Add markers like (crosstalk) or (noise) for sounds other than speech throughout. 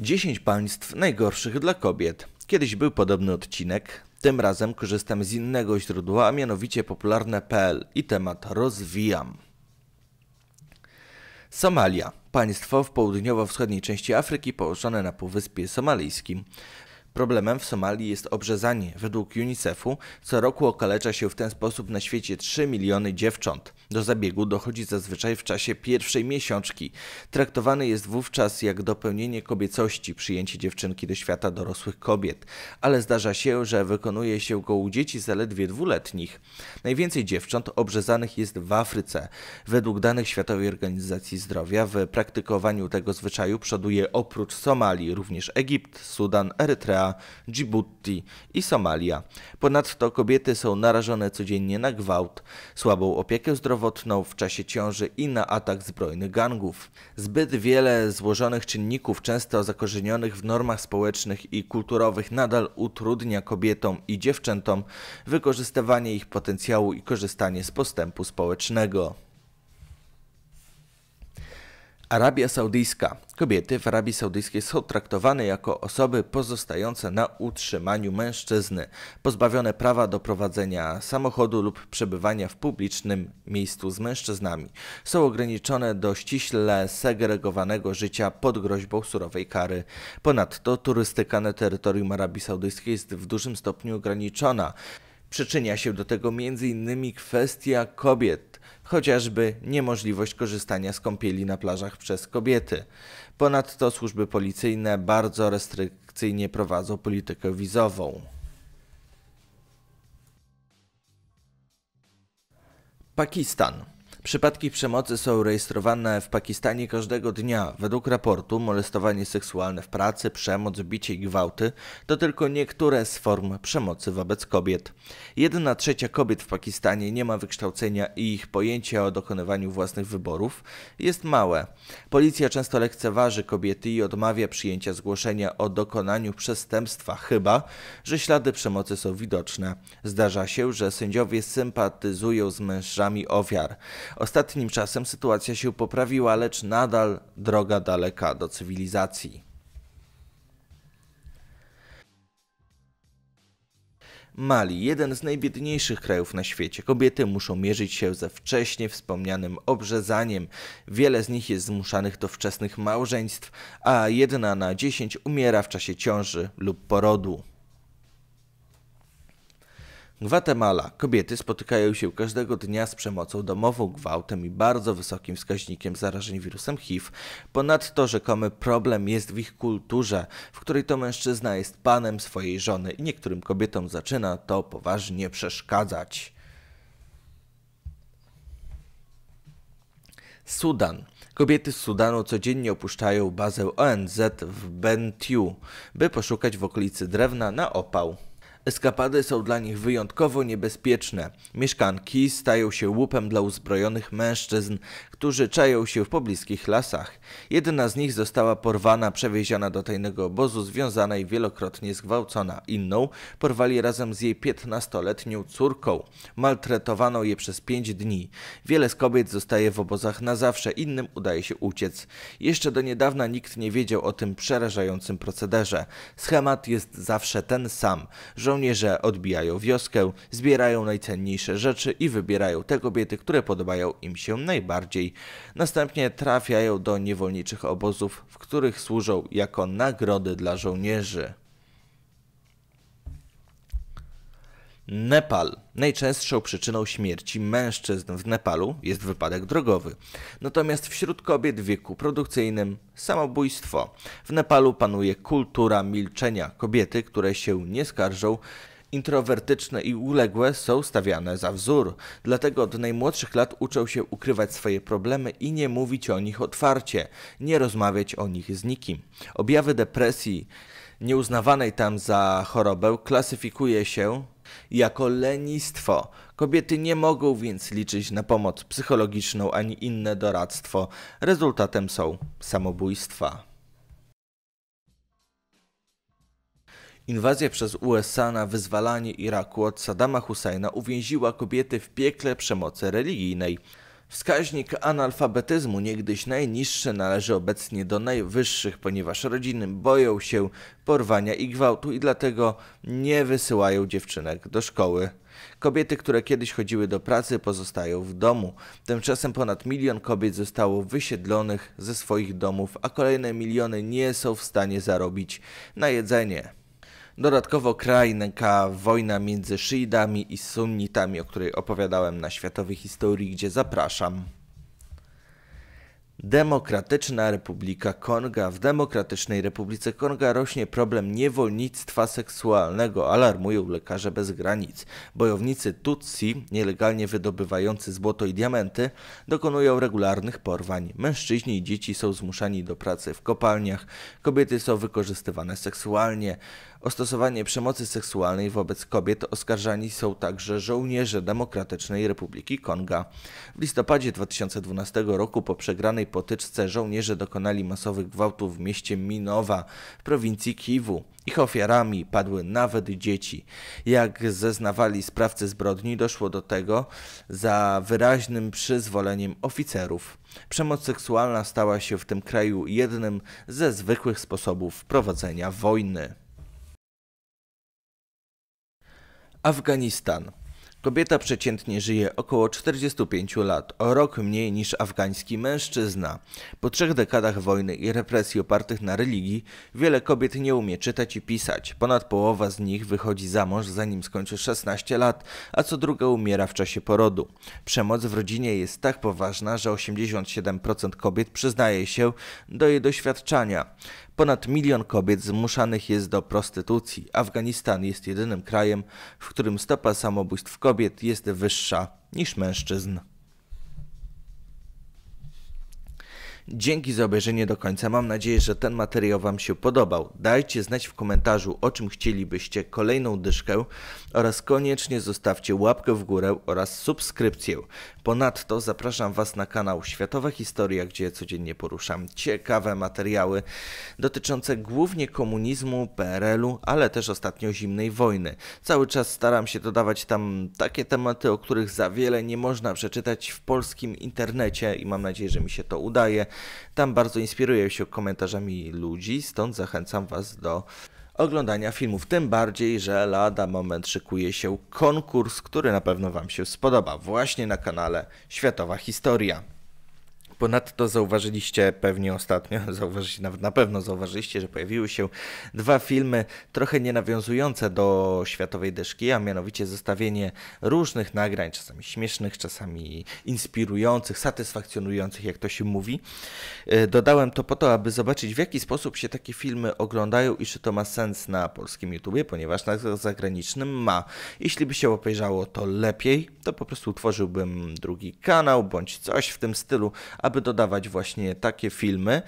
10 państw najgorszych dla kobiet. Kiedyś był podobny odcinek, tym razem korzystam z innego źródła, a mianowicie popularne.pl i temat rozwijam. Somalia. Państwo w południowo-wschodniej części Afryki położone na Półwyspie Somalijskim. Problemem w Somalii jest obrzezanie. Według UNICEF-u co roku okalecza się w ten sposób na świecie 3 miliony dziewcząt. Do zabiegu dochodzi zazwyczaj w czasie pierwszej miesiączki. Traktowany jest wówczas jak dopełnienie kobiecości, przyjęcie dziewczynki do świata dorosłych kobiet, ale zdarza się, że wykonuje się go u dzieci zaledwie dwuletnich. Najwięcej dziewcząt obrzezanych jest w Afryce. Według danych Światowej Organizacji Zdrowia w praktykowaniu tego zwyczaju przoduje oprócz Somalii również Egipt, Sudan, Erytrea, Djibouti i Somalia. Ponadto kobiety są narażone codziennie na gwałt, słabą opiekę zdrowotną, zdrowotną w czasie ciąży i na atak zbrojnych gangów. Zbyt wiele złożonych czynników, często zakorzenionych w normach społecznych i kulturowych, nadal utrudnia kobietom i dziewczętom wykorzystywanie ich potencjału i korzystanie z postępu społecznego. Arabia Saudyjska. Kobiety w Arabii Saudyjskiej są traktowane jako osoby pozostające na utrzymaniu mężczyzny, pozbawione prawa do prowadzenia samochodu lub przebywania w publicznym miejscu z mężczyznami. Są ograniczone do ściśle segregowanego życia pod groźbą surowej kary. Ponadto turystyka na terytorium Arabii Saudyjskiej jest w dużym stopniu ograniczona. Przyczynia się do tego m.in. kwestia kobiet, chociażby niemożliwość korzystania z kąpieli na plażach przez kobiety. Ponadto służby policyjne bardzo restrykcyjnie prowadzą politykę wizową. Pakistan. Przypadki przemocy są rejestrowane w Pakistanie każdego dnia. Według raportu molestowanie seksualne w pracy, przemoc, bicie i gwałty to tylko niektóre z form przemocy wobec kobiet. Jedna trzecia kobiet w Pakistanie nie ma wykształcenia i ich pojęcie o dokonywaniu własnych wyborów jest małe. Policja często lekceważy kobiety i odmawia przyjęcia zgłoszenia o dokonaniu przestępstwa, chyba że ślady przemocy są widoczne. Zdarza się, że sędziowie sympatyzują z mężami ofiar. Ostatnim czasem sytuacja się poprawiła, lecz nadal droga daleka do cywilizacji. Mali, jeden z najbiedniejszych krajów na świecie. Kobiety muszą mierzyć się ze wcześniej wspomnianym obrzezaniem. Wiele z nich jest zmuszanych do wczesnych małżeństw, a jedna na dziesięć umiera w czasie ciąży lub porodu. Gwatemala. Kobiety spotykają się każdego dnia z przemocą domową, gwałtem i bardzo wysokim wskaźnikiem zarażeń wirusem HIV. Ponadto rzekomy problem jest w ich kulturze, w której to mężczyzna jest panem swojej żony i niektórym kobietom zaczyna to poważnie przeszkadzać. Sudan. Kobiety z Sudanu codziennie opuszczają bazę ONZ w Bentiu, by poszukać w okolicy drewna na opał. Eskapady są dla nich wyjątkowo niebezpieczne. Mieszkanki stają się łupem dla uzbrojonych mężczyzn, którzy czają się w pobliskich lasach. Jedna z nich została porwana, przewieziona do tajnego obozu, związana i wielokrotnie zgwałcona. Inną porwali razem z jej 15-letnią córką. Maltretowano je przez 5 dni. Wiele z kobiet zostaje w obozach na zawsze, innym udaje się uciec. Jeszcze do niedawna nikt nie wiedział o tym przerażającym procederze. Schemat jest zawsze ten sam. Żołnierze odbijają wioskę, zbierają najcenniejsze rzeczy i wybierają te kobiety, które podobają im się najbardziej. Następnie trafiają do niewolniczych obozów, w których służą jako nagrody dla żołnierzy. Nepal. Najczęstszą przyczyną śmierci mężczyzn w Nepalu jest wypadek drogowy. Natomiast wśród kobiet w wieku produkcyjnym samobójstwo. W Nepalu panuje kultura milczenia. Kobiety, które się nie skarżą, introwertyczne i uległe są stawiane za wzór. Dlatego od najmłodszych lat uczą się ukrywać swoje problemy i nie mówić o nich otwarcie, nie rozmawiać o nich z nikim. Objawy depresji nieuznawanej tam za chorobę klasyfikuje się jako lenistwo. Kobiety nie mogą więc liczyć na pomoc psychologiczną ani inne doradztwo. Rezultatem są samobójstwa. Inwazja przez USA na wyzwalanie Iraku od Saddama Husajna uwięziła kobiety w piekle przemocy religijnej. Wskaźnik analfabetyzmu, niegdyś najniższy, należy obecnie do najwyższych, ponieważ rodziny boją się porwania i gwałtu i dlatego nie wysyłają dziewczynek do szkoły. Kobiety, które kiedyś chodziły do pracy, pozostają w domu. Tymczasem ponad milion kobiet zostało wysiedlonych ze swoich domów, a kolejne miliony nie są w stanie zarobić na jedzenie. Dodatkowo krajna wojna między szyidami i sunnitami, o której opowiadałem na Światowej Historii, gdzie zapraszam. Demokratyczna Republika Konga. W Demokratycznej Republice Konga rośnie problem niewolnictwa seksualnego, alarmują lekarze bez granic. Bojownicy Tutsi, nielegalnie wydobywający złoto i diamenty, dokonują regularnych porwań. Mężczyźni i dzieci są zmuszani do pracy w kopalniach, kobiety są wykorzystywane seksualnie. O stosowanie przemocy seksualnej wobec kobiet oskarżani są także żołnierze Demokratycznej Republiki Konga. W listopadzie 2012 roku po przegranej potyczce żołnierze dokonali masowych gwałtów w mieście Minowa w prowincji Kiwu. Ich ofiarami padły nawet dzieci. Jak zeznawali sprawcy zbrodni, doszło do tego za wyraźnym przyzwoleniem oficerów. Przemoc seksualna stała się w tym kraju jednym ze zwykłych sposobów prowadzenia wojny. Afganistan. Kobieta przeciętnie żyje około 45 lat, o rok mniej niż afgański mężczyzna. Po trzech dekadach wojny i represji opartych na religii, wiele kobiet nie umie czytać i pisać. Ponad połowa z nich wychodzi za mąż zanim skończy 16 lat, a co druga umiera w czasie porodu. Przemoc w rodzinie jest tak poważna, że 87% kobiet przyznaje się do jej doświadczania. Ponad milion kobiet zmuszanych jest do prostytucji. Afganistan jest jedynym krajem, w którym stopa samobójstw kobiet jest wyższa niż mężczyzn. Dzięki za obejrzenie do końca. Mam nadzieję, że ten materiał Wam się podobał. Dajcie znać w komentarzu, o czym chcielibyście kolejną dyszkę oraz koniecznie zostawcie łapkę w górę oraz subskrypcję. Ponadto zapraszam Was na kanał Światowa Historia, gdzie codziennie poruszam ciekawe materiały dotyczące głównie komunizmu, PRL-u, ale też ostatnio zimnej wojny. Cały czas staram się dodawać tam takie tematy, o których za wiele nie można przeczytać w polskim internecie i mam nadzieję, że mi się to udaje. Tam bardzo inspiruję się komentarzami ludzi, stąd zachęcam Was do oglądania filmów. Tym bardziej, że lada moment szykuje się konkurs, który na pewno Wam się spodoba właśnie na kanale Światowa Historia. Ponadto zauważyliście pewnie ostatnio, (laughs) zauważyliście, nawet na pewno zauważyliście, że pojawiły się dwa filmy trochę nie nawiązujące do światowej deszki, a mianowicie zestawienie różnych nagrań, czasami śmiesznych, czasami inspirujących, satysfakcjonujących, jak to się mówi. E, dodałem to po to, aby zobaczyć, w jaki sposób się takie filmy oglądają i czy to ma sens na polskim YouTubie, ponieważ na zagranicznym ma. Jeśli by się obejrzało to lepiej, to po prostu utworzyłbym drugi kanał bądź coś w tym stylu, aby dodawać właśnie takie filmy.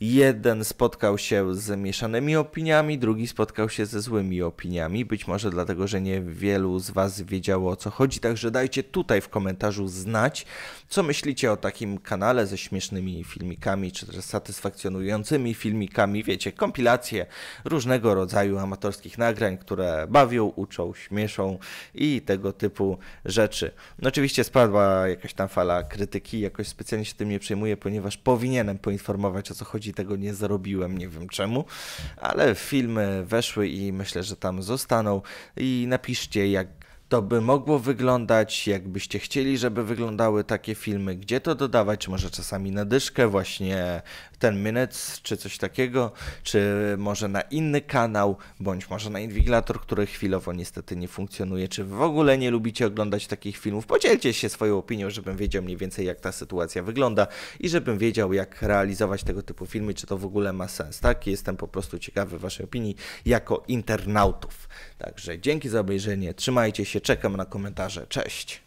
Jeden spotkał się z mieszanymi opiniami, drugi spotkał się ze złymi opiniami. Być może dlatego, że niewielu z Was wiedziało o co chodzi. Także dajcie tutaj w komentarzu znać, co myślicie o takim kanale ze śmiesznymi filmikami, czy też satysfakcjonującymi filmikami. Wiecie, kompilacje różnego rodzaju amatorskich nagrań, które bawią, uczą, śmieszą i tego typu rzeczy. No oczywiście spadła jakaś tam fala krytyki, jakoś specjalnie się tym nie przejmuję, ponieważ powinienem poinformować o co chodzi, tego nie zrobiłem, nie wiem czemu, ale filmy weszły i myślę, że tam zostaną i napiszcie jak to by mogło wyglądać, jakbyście chcieli, żeby wyglądały takie filmy, gdzie to dodawać, może czasami na dyszkę, właśnie 10 Minutes czy coś takiego, czy może na inny kanał, bądź może na Inwigilator, który chwilowo niestety nie funkcjonuje. Czy w ogóle nie lubicie oglądać takich filmów? Podzielcie się swoją opinią, żebym wiedział mniej więcej jak ta sytuacja wygląda i żebym wiedział jak realizować tego typu filmy, czy to w ogóle ma sens. Tak, jestem po prostu ciekawy waszej opinii jako internautów. Także dzięki za obejrzenie, trzymajcie się, czekam na komentarze. Cześć!